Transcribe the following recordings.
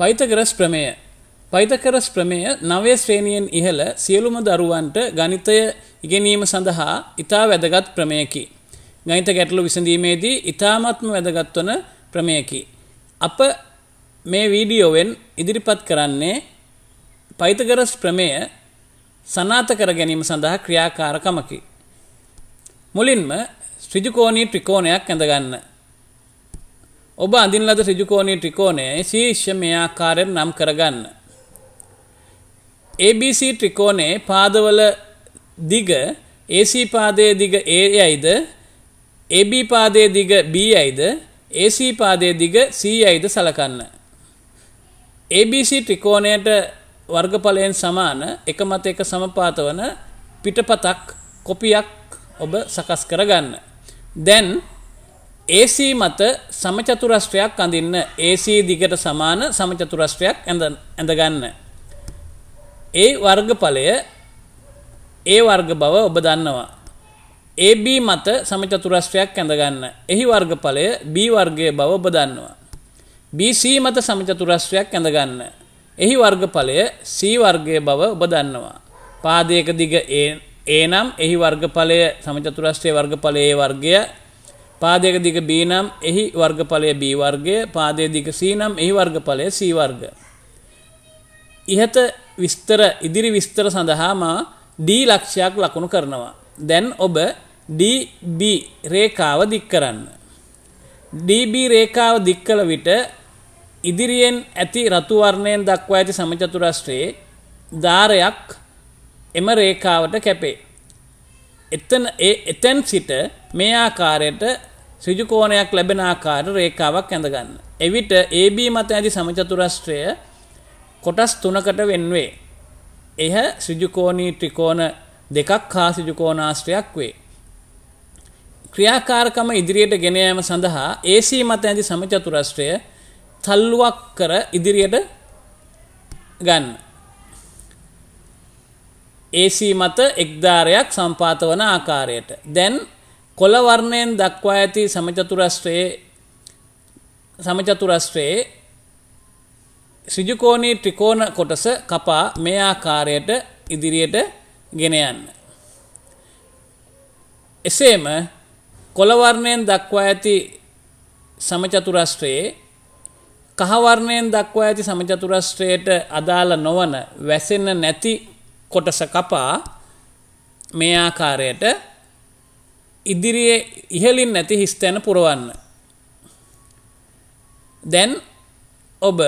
පයිතකරස් ප්‍රමේය පයිතකරස් ප්‍රමේය නවය ශ්‍රේණියෙන් ඉහළ සියලුම දරුවන්ට ගණිතය ඉගෙනීම සඳහා ඉතා වැදගත් ප්‍රමයකි. ගනිත ගැටලු විසඳීමේදී ඉතාමත්ම වැදගත්වන ප්‍රමයකි. අප මේ වීඩියෝවෙන් ඉදිරිපත් කරන්නේ පයිතගරස් ප්‍රමේය සනාත කර ගැනීම සඳහා ක්‍රියාකාරකමකි. මුලින්ම ශ්‍රජිකෝණී ට්‍රිකෝණයක් ඇඳගන්න ඔබ අඳින්ලද රිජුකෝණී ත්‍රිකෝණය ශීර්ෂ මේ ආකාරයෙන් නම් කරගන්න. ABC ත්‍රිකෝණයේ පාදවල දිග AC පාදයේ දිග A යයිද AB පාදයේ දිග B යයිද AC පාදයේ දිග C යයිද සලකන්න. ABC ත්‍රිකෝණයට වර්ගඵලයෙන් සමාන එක මත එක සමපාත වන පිටපතක් කොපියක් ඔබ සකස් කරගන්න. දැන් AC මත සමචතුරස්‍රයක් අඳින්න AC දිගට සමාන සමචතුරස්‍රයක් ඇඳ ඇඳගන්න. ඒ වර්ගඵලය ඒ වර්ග බව ඔබ දන්නවා. AB මත සමචතුරස්‍රයක් ඇඳගන්න. එහි වර්ගඵලය B වර්ගයේ බව ඔබ දන්නවා. BC මත සමචතුරස්‍රයක් ඇඳගන්න. එහි වර්ගඵලය C වර්ගයේ බව ඔබ දන්නවා. පාදයක දිග A නම් එහි වර්ගඵලය සමචතුරස්‍රයේ වර්ගඵලයේ වර්ගය පාදයක දිග B නම් එහි වර්ගඵලය B වර්ගය පාදයේ දිග C නම් එහි වර්ගඵලය C වර්ග. ඉහත විස්තර ඉදිරි විස්තර සඳහාම D ලක්ෂයක් ලකුණු කරනවා. දැන් ඔබ DB රේඛාව දික් කරන්න. DB රේඛාව දික් කළ විට ඉදිරියෙන් ඇති රතු වර්ණයෙන් දක්වා ඇති සමචතුරස්‍රයේ ධාරයක් එම රේඛාවට කැපේ. එතන එතෙන් සිට මේ ආකාරයට ඍජුකෝණයක් ලැබෙන ආකාර රේඛාවක් ඇඳගන්න. එවිට AB මත ඇති සමචතුරස්‍රය කොටස් තුනකට වෙන්වේ. එහ ඍජුකෝණී ත්‍රිකෝණ දෙකක් හා ඍජුකෝණාශ්‍රයක් වේ. ක්‍රියාකාරකම ඉදිරියට ගෙන යාම සඳහා AC මත ඇති සමචතුරස්‍රය තල්ලුවක් කර ඉදිරියට ගන්න. AC මත එක්දාරයක් සම්පාත වන ආකාරයට. දැන් කොළවර්ණයෙන් දක්වා ඇති සමචතුරස්ත්‍රයේ සමචතුරස්ත්‍රයේ ශ්‍රජුකෝණී ත්‍රිකෝණ කොටස කපා මේ ආකාරයට ඉදිරියට ගෙන යන්න. එසේම කොළවර්ණයෙන් දක්වා ඇති සමචතුරස්ත්‍රයේ කහවර්ණයෙන් දක්වා ඇති සමචතුරස්ත්‍රයට අදාළ නොවන වැසෙන නැති කොටස කපා මේ ආකාරයට ඉදිරියේ ඉහලින් නැති හිස්තැන පුරවන්න. දැන් ඔබ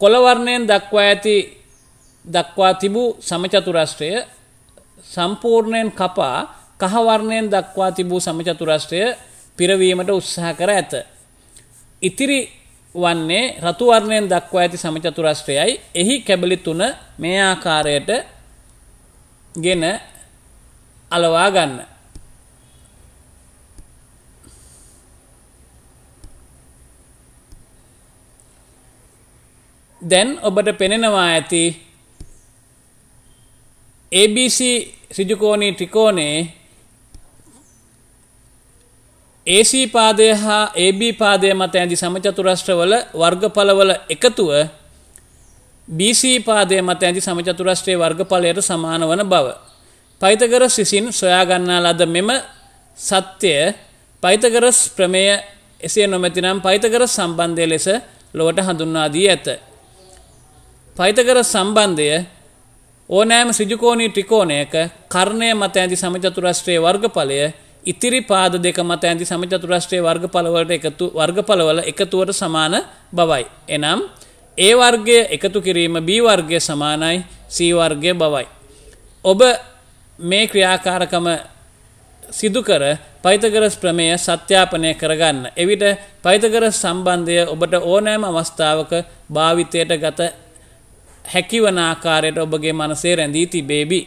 කොළවර්ණයෙන් දක්වා ඇති දක්වා තිබූ සමචතුරස්ත්‍රය සම්පූර්ණයෙන් කපා කහවර්ණයෙන් දක්වා තිබූ සමචතුරස්ත්‍රය පිරවීමට උත්සාහ කර ඇත. ඉතිරි වන්නේ රතුවර්ණයෙන් දක්වා ඇති සමචතුරස්ත්‍රයයි එහි කැබලි තුන මේ ආකාරයට ගෙන අලවා ගන්න. දැන් ඔබට පෙනෙනවා ඇති ABC ඍජුකෝණී ත්‍රිකෝණයේ AC පාදය හා AB පාදය මත ඇඳි සමචතුරස්‍රවල වර්ගඵලවල එකතුව BC පාදය මත ඇඳි සමචතුරස්‍රයේ වර්ගඵලයට සමාන වන බව පයිතකරස් විසින් සොයාගන්නා ලද මෙම සත්‍යය පයිතකරස් ප්‍රමය එසේ නොමැතිනම් පයිතකරස් සම්බන්ධය ලෙස ලොවට හඳුන්වා දී ඇත. පයිතකරස් සම්බන්ධය ඕනෑම ශ්‍රජුකෝණී ට්‍රිකෝණයක කර්ණය මත ඇති සමචතුරස්ත්‍රයේ වර්ගඵලය ඉතිරි පාද දෙක මත ඇති සමචතුරස්ත්‍රයේ වර්ගඵලවලට එකතු වර්ගඵලවල එකතුවට සමාන බවයි. එනම් ඒ වර්ගය එකතු කිරීම B වර්ගය සමානයි C වර්ගය බවයි. ඔබ මේ ක්‍රියාකාරකම සිදුකර පෛතගරස් ප්‍රමේය සත්‍යාපනය කරගන්න. එවිට පෛතගරස් සම්බන්ධය ඔබට ඕනෑම අවස්ථාවක භාවිතයට ගත හැකිවනාකාරයට ඔබගේ මනසේ රැඳී තිබේබී.